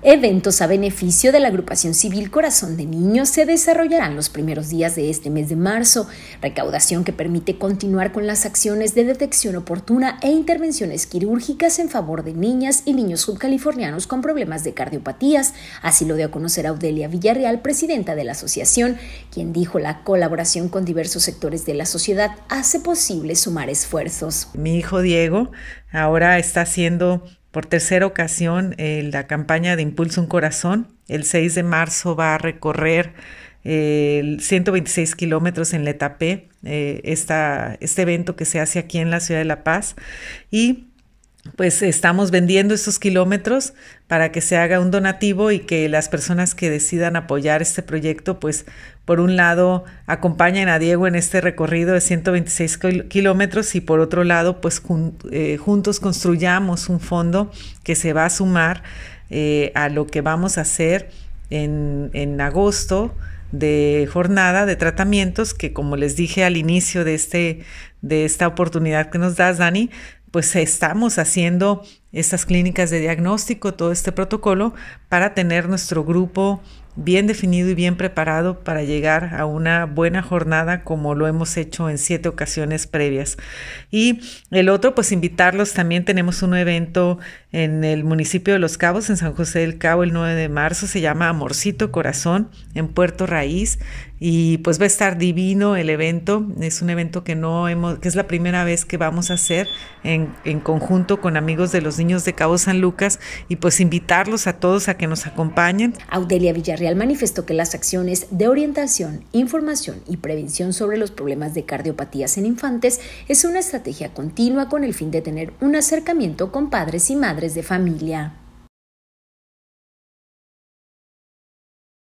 Eventos a beneficio de la agrupación civil Corazón de Niños se desarrollarán los primeros días de este mes de marzo, recaudación que permite continuar con las acciones de detección oportuna e intervenciones quirúrgicas en favor de niñas y niños subcalifornianos con problemas de cardiopatías, así lo dio a conocer Audelia Villarreal, presidenta de la asociación, quien dijo la colaboración con diversos sectores de la sociedad hace posible sumar esfuerzos. Mi hijo Diego ahora está haciendo por tercera ocasión eh, la campaña de Impulso Un Corazón. El 6 de marzo va a recorrer 126 eh, kilómetros en Letapé, eh, este evento que se hace aquí en la ciudad de La Paz. Y pues estamos vendiendo estos kilómetros para que se haga un donativo y que las personas que decidan apoyar este proyecto, pues por un lado acompañen a Diego en este recorrido de 126 kilómetros y por otro lado, pues eh, juntos construyamos un fondo que se va a sumar eh, a lo que vamos a hacer en, en agosto de jornada de tratamientos que como les dije al inicio de este de esta oportunidad que nos das Dani pues estamos haciendo estas clínicas de diagnóstico, todo este protocolo, para tener nuestro grupo bien definido y bien preparado para llegar a una buena jornada como lo hemos hecho en siete ocasiones previas. Y el otro, pues invitarlos, también tenemos un evento en el municipio de Los Cabos, en San José del Cabo, el 9 de marzo, se llama Amorcito Corazón en Puerto Raíz y pues va a estar divino el evento, es un evento que no hemos, que es la primera vez que vamos a hacer en, en conjunto con amigos de los niños de Cabo San Lucas y pues invitarlos a todos a que nos acompañen. Audelia Villarreal manifestó que las acciones de orientación, información y prevención sobre los problemas de cardiopatías en infantes es una estrategia continua con el fin de tener un acercamiento con padres y madres de familia.